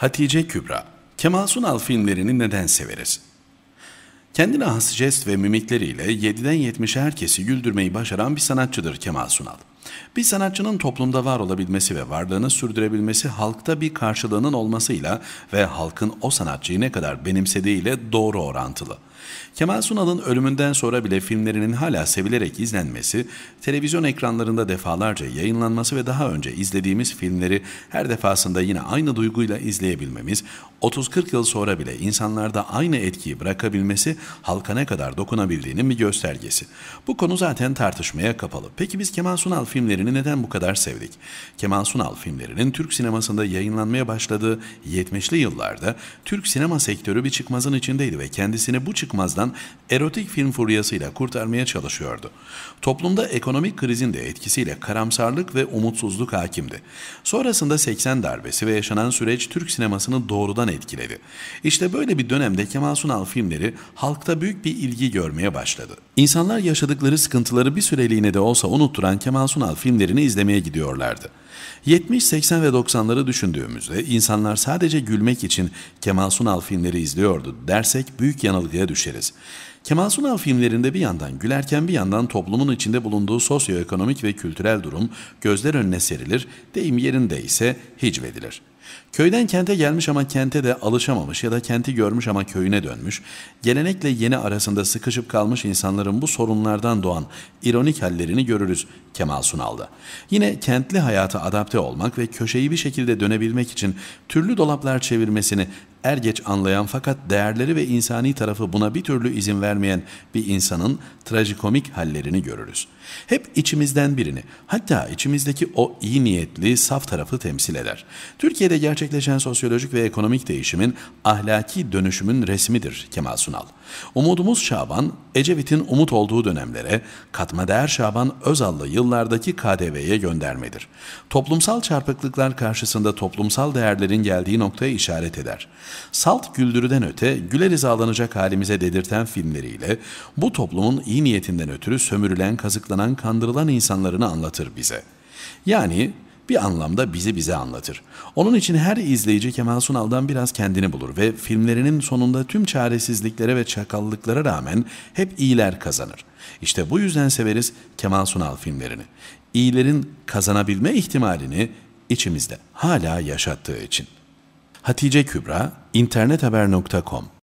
Hatice Kübra, Kemal Sunal filmlerini neden severiz? Kendine has jest ve mimikleriyle 7'den 70'e herkesi güldürmeyi başaran bir sanatçıdır Kemal Sunal. Bir sanatçının toplumda var olabilmesi ve varlığını sürdürebilmesi halkta bir karşılığının olmasıyla ve halkın o sanatçıyı ne kadar benimsediğiyle doğru orantılı. Kemal Sunal'ın ölümünden sonra bile filmlerinin hala sevilerek izlenmesi, televizyon ekranlarında defalarca yayınlanması ve daha önce izlediğimiz filmleri her defasında yine aynı duyguyla izleyebilmemiz, 30-40 yıl sonra bile insanlarda aynı etkiyi bırakabilmesi halka ne kadar dokunabildiğinin bir göstergesi. Bu konu zaten tartışmaya kapalı. Peki biz Kemal Sunal filmlerini neden bu kadar sevdik? Kemal Sunal filmlerinin Türk sinemasında yayınlanmaya başladığı 70'li yıllarda Türk sinema sektörü bir çıkmazın içindeydi ve kendisini bu çıkmazdan erotik film furyasıyla kurtarmaya çalışıyordu. Toplumda ekonomik krizin de etkisiyle karamsarlık ve umutsuzluk hakimdi. Sonrasında 80 darbesi ve yaşanan süreç Türk sinemasını doğrudan etkiledi. İşte böyle bir dönemde Kemal Sunal filmleri halkta büyük bir ilgi görmeye başladı. İnsanlar yaşadıkları sıkıntıları bir süreliğine de olsa unutturan Kemal Sunal Sunal filmlerini izlemeye gidiyorlardı. 70, 80 ve 90'ları düşündüğümüzde insanlar sadece gülmek için Kemal Sunal filmleri izliyordu dersek büyük yanılgıya düşeriz. Kemal Sunal filmlerinde bir yandan gülerken bir yandan toplumun içinde bulunduğu sosyoekonomik ve kültürel durum gözler önüne serilir, deyim yerinde ise hicvedilir.'' Köyden kente gelmiş ama kente de alışamamış ya da kenti görmüş ama köyüne dönmüş, gelenekle yeni arasında sıkışıp kalmış insanların bu sorunlardan doğan ironik hallerini görürüz Kemal Sunal'da. Yine kentli hayata adapte olmak ve köşeyi bir şekilde dönebilmek için türlü dolaplar çevirmesini er geç anlayan fakat değerleri ve insani tarafı buna bir türlü izin vermeyen bir insanın trajikomik hallerini görürüz. Hep içimizden birini, hatta içimizdeki o iyi niyetli, saf tarafı temsil eder. Türkiye'de gerçekleşen sosyolojik ve ekonomik değişimin ahlaki dönüşümün resmidir Kemal Sunal. Umudumuz Şaban, Ecevit'in umut olduğu dönemlere katma değer Şaban Özal'lı yıllardaki KDV'ye göndermedir. Toplumsal çarpıklıklar karşısında toplumsal değerlerin geldiği noktaya işaret eder. Salt güldürüden öte güle rızalanacak halimize dedirten filmleriyle bu toplumun iyi niyetinden ötürü sömürülen, kazıklanan, kandırılan insanlarını anlatır bize. Yani bir anlamda bizi bize anlatır. Onun için her izleyici Kemal Sunal'dan biraz kendini bulur ve filmlerinin sonunda tüm çaresizliklere ve çakallıklara rağmen hep iyiler kazanır. İşte bu yüzden severiz Kemal Sunal filmlerini. İyilerin kazanabilme ihtimalini içimizde hala yaşattığı için. Hatice Kübra, internethaber.com